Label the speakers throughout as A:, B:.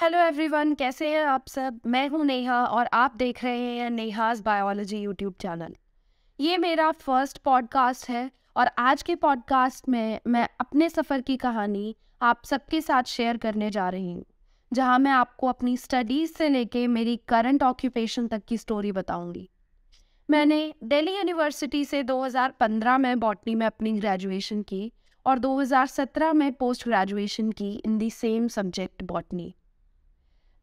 A: hello everyone कैसे हैं आप सब मैं हूं नेहा और आप देख रहे हैं नेहाज बायोलॉजी यूट्यूब चैनल ये मेरा फर्स्ट पॉडकास्ट है और आज के पॉडकास्ट में मैं अपने सफ़र की कहानी आप सबके साथ शेयर करने जा रही हूँ जहाँ मैं आपको अपनी स्टडीज़ से लेके मेरी करंट ऑक्यूपेशन तक की स्टोरी बताऊँगी मैंने दिल्ली यूनिवर्सिटी से 2015 में बॉटनी में अपनी ग्रेजुएशन की और 2017 में पोस्ट ग्रेजुएशन की in the same subject botany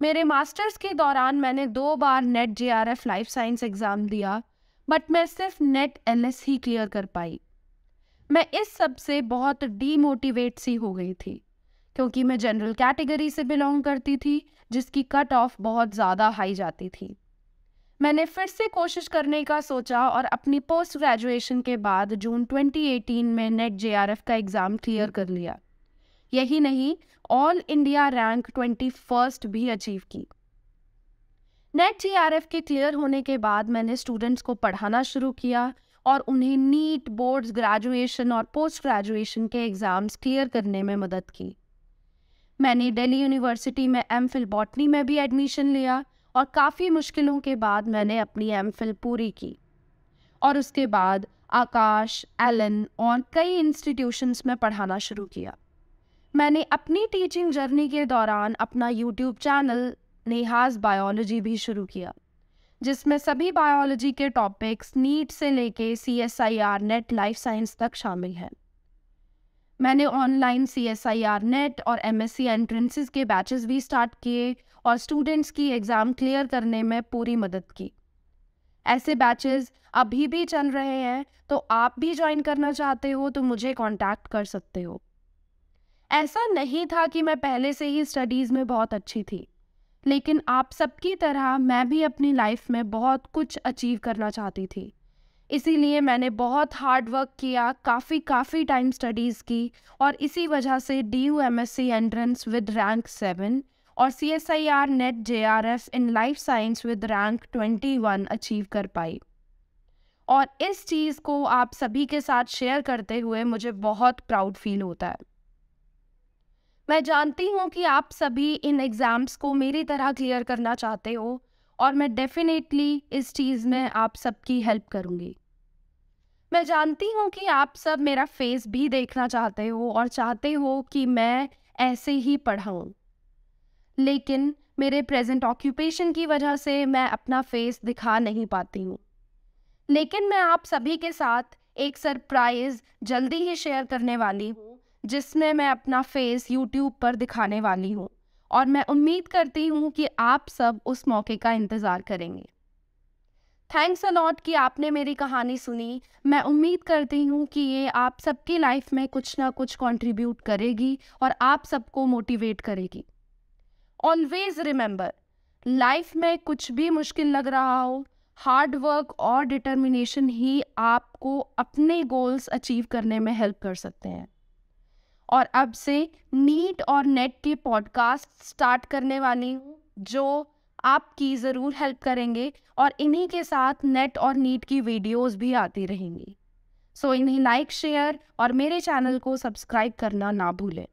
A: मेरे मास्टर्स के दौरान मैंने दो बार NET J R F life science exam दिया बट मैं सिर्फ नेट एस ही क्लियर कर पाई मैं इस सब से बहुत डीमोटिवेट सी हो गई थी क्योंकि मैं जनरल कैटेगरी से बिलोंग करती थी जिसकी कट ऑफ बहुत ज़्यादा हाई जाती थी मैंने फिर से कोशिश करने का सोचा और अपनी पोस्ट ग्रेजुएशन के बाद जून 2018 में नेट जे का एग्ज़ाम क्लियर कर लिया यही नहीं all India rank twenty first भी अचीव की नेट जी के क्लियर होने के बाद मैंने स्टूडेंट्स को पढ़ाना शुरू किया और उन्हें नीट बोर्ड्स ग्रेजुएशन और पोस्ट ग्रेजुएशन के एग्ज़ाम्स क्लियर करने में मदद की मैंने दिल्ली यूनिवर्सिटी में एम फिल बॉटनी में भी एडमिशन लिया और काफ़ी मुश्किलों के बाद मैंने अपनी एम फिल पूरी की और उसके बाद आकाश एलन और कई इंस्टीट्यूशंस में पढ़ाना शुरू किया मैंने अपनी टीचिंग जर्नी के दौरान अपना यूट्यूब चैनल नेहाज बायोलॉजी भी शुरू किया जिसमें सभी बायोलॉजी के टॉपिक्स नीट से लेके C S I R NET life science तक शामिल हैं मैंने online C S I R NET और एम एस सी एंट्रेंसेज के बैचेस भी स्टार्ट किए और स्टूडेंट्स की एग्ज़ाम क्लियर करने में पूरी मदद की ऐसे बैचेस अभी भी चल रहे हैं तो आप भी ज्वाइन करना चाहते हो तो मुझे कांटेक्ट कर सकते हो ऐसा नहीं था कि मैं पहले से ही स्टडीज़ में बहुत अच्छी थी लेकिन आप सबकी तरह मैं भी अपनी लाइफ में बहुत कुछ अचीव करना चाहती थी इसीलिए मैंने बहुत हार्ड वर्क किया काफ़ी काफ़ी टाइम स्टडीज़ की और इसी वजह से D U M S C entrance with rank seven और C S I R NET J R F in life science with rank twenty one achieve कर पाई और इस चीज़ को आप सभी के साथ शेयर करते हुए मुझे बहुत प्राउड फील होता है मैं जानती हूँ कि आप सभी इन एग्ज़ाम्स को मेरी तरह क्लियर करना चाहते हो और मैं डेफिनेटली इस चीज़ में आप सबकी हेल्प करूँगी मैं जानती हूँ कि आप सब मेरा फेस भी देखना चाहते हो और चाहते हो कि मैं ऐसे ही पढ़ाऊँ लेकिन मेरे प्रेजेंट ऑक्यूपेशन की वजह से मैं अपना फेस दिखा नहीं पाती हूँ लेकिन मैं आप सभी के साथ एक सरप्राइज़ जल्दी ही शेयर करने वाली हूँ जिसमें मैं अपना फेस यूट्यूब पर दिखाने वाली हूँ और मैं उम्मीद करती हूँ कि आप सब उस मौके का इंतज़ार करेंगे थैंक्स अलॉट कि आपने मेरी कहानी सुनी मैं उम्मीद करती हूँ कि ये आप सबकी लाइफ में कुछ ना कुछ कंट्रीब्यूट करेगी और आप सबको मोटिवेट करेगी ऑलवेज रिमेंबर लाइफ में कुछ भी मुश्किल लग रहा हो हार्ड वर्क और डिटर्मिनेशन ही आपको अपने गोल्स अचीव करने में हेल्प कर सकते हैं और अब से नीट और नेट के पॉडकास्ट स्टार्ट करने वाली हूँ जो आपकी ज़रूर हेल्प करेंगे और इन्हीं के साथ नेट और नीट की वीडियोस भी आती रहेंगी सो so, इन्हें लाइक शेयर और मेरे चैनल को सब्सक्राइब करना ना भूलें